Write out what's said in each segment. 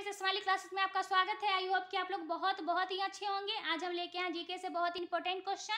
friends smiley classes में आपका स्वागत है आई होप कि आप लोग बहुत बहुत ही अच्छे होंगे आज हम लेके आए जीके से बहुत इंपॉर्टेंट क्वेश्चन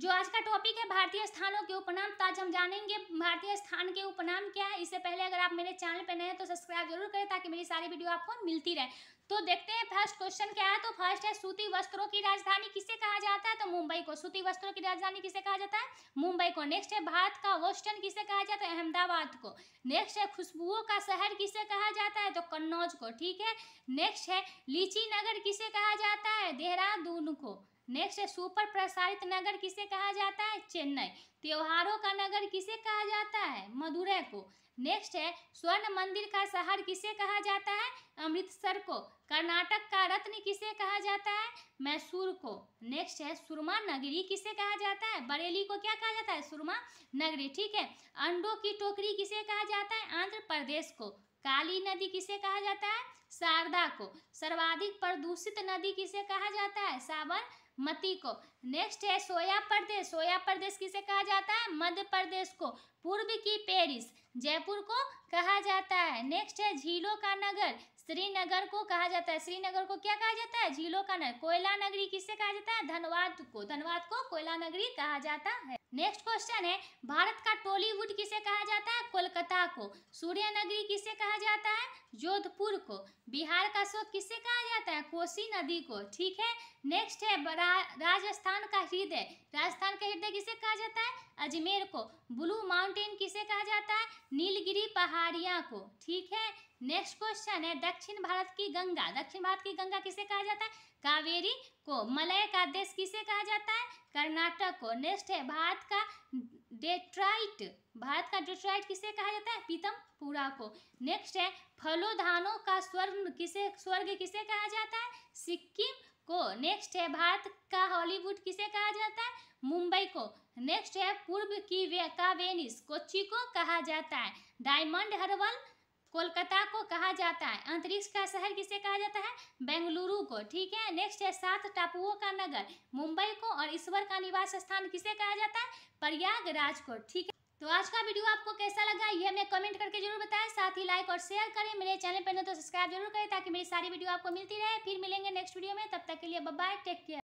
जो आज का टॉपिक है भारतीय स्थानों के उपनाम तो आज हम जानेंगे भारतीय स्थान के उपनाम क्या है इससे पहले अगर आप मेरे चैनल पर नए हैं तो सब्सक्राइब जरूर करें ताकि मेरी सारी वीडियो आपको मिलती रहे तो देखते हैं फर्स्ट क्वेश्चन क्या है तो फर्स्ट है सूती वस्त्रों की राजधानी किसे कहा जाता है तो मुंबई को सूती वस्त्रों की राजधानी किसे कहा जाता है मुंबई को नेक्स्ट है भारत का वोस्टर्न किसे कहा जाता है अहमदाबाद को नेक्स्ट है खुशबुओं का शहर किसे कहा जाता है तो कन्नौज को ठीक है नेक्स्ट है लीची नगर किसे कहा जाता है देहरादून को नेक्स्ट है सुपर प्रसारित नगर किसे कहा जाता है चेन्नई त्योहारों का नगर किसे कहा जाता है मदुरै को नेक्स्ट है स्वर्ण मंदिर का शहर किसे कहा जाता है अमृतसर को कर्नाटक का रत्न किसे कहा जाता है मैसूर को नेक्स्ट है सुरमा नगरी किसे कहा जाता है बरेली को क्या कहा जाता है सुरमा नगरी ठीक है अंडों की टोकरी किसे कहा जाता है आंध्र प्रदेश को काली नदी किसे कहा जाता है शारदा को सर्वाधिक प्रदूषित नदी किसे कहा जाता है साबरमती को नेक्स्ट है सोया प्रदेश सोया प्रदेश किसे कहा जाता है मध्य प्रदेश को पूर्व की पेरिस जयपुर को कहा जाता है नेक्स्ट है झीलों का नगर श्रीनगर को कहा जाता है श्रीनगर को क्या कहा जाता है झीलों का नगर कोयला नगरी किसे कहा जाता है धनबाद को धनबाद को कोयला नगरी कहा जाता है नेक्स्ट क्वेश्चन है भारत का टॉलीवुड किसे कहा जाता है कोलकाता को सूर्य नगरी किसे कहा जाता है जोधपुर को बिहार का शोक किसे कहा जाता है कोसी नदी को ठीक है नेक्स्ट है राजस्थान का हृदय राजस्थान का हृदय किसे कहा जाता है अजमेर को ब्लू माउंटेन किसे कहा जाता है नीलगिरी पहाड़िया को ठीक है नेक्स्ट क्वेश्चन है दक्षिण भारत की गंगा दक्षिण भारत की गंगा किसे कहा जाता है कावेरी को मलय का देश किसे कहा जाता है कर्नाटक को नेक्स्ट है भारत का डेट्राइट भारत का डेट्राइट किसे कहा जाता है पीतमपुरा को नेक्स्ट है फलोधानों का स्वर्ग किसे स्वर्ग किसे कहा जाता है सिक्किम को नेक्स्ट है भारत का हॉलीवुड किसे कहा जाता है मुंबई को नेक्स्ट है पूर्व की वे, का वेनिस कोची को कहा जाता है डायमंड हर्बल कोलकाता को कहा जाता है अंतरिक्ष का शहर किसे कहा जाता है बेंगलुरु को ठीक है नेक्स्ट है सात टापुओं का नगर मुंबई को और ईश्वर का निवास स्थान किसे कहा जाता है प्रयागराज को ठीक है तो आज का वीडियो आपको कैसा लगा ये हमें कमेंट करके जरूर बताएं साथ ही लाइक और शेयर करें मेरे चैनल पर न तो सब्सक्राइब जरूर करें ताकि मेरी सारी वीडियो आपको मिलती रहे फिर मिलेंगे नेक्स्ट वीडियो में तब तक के लिए बाय टेक केयर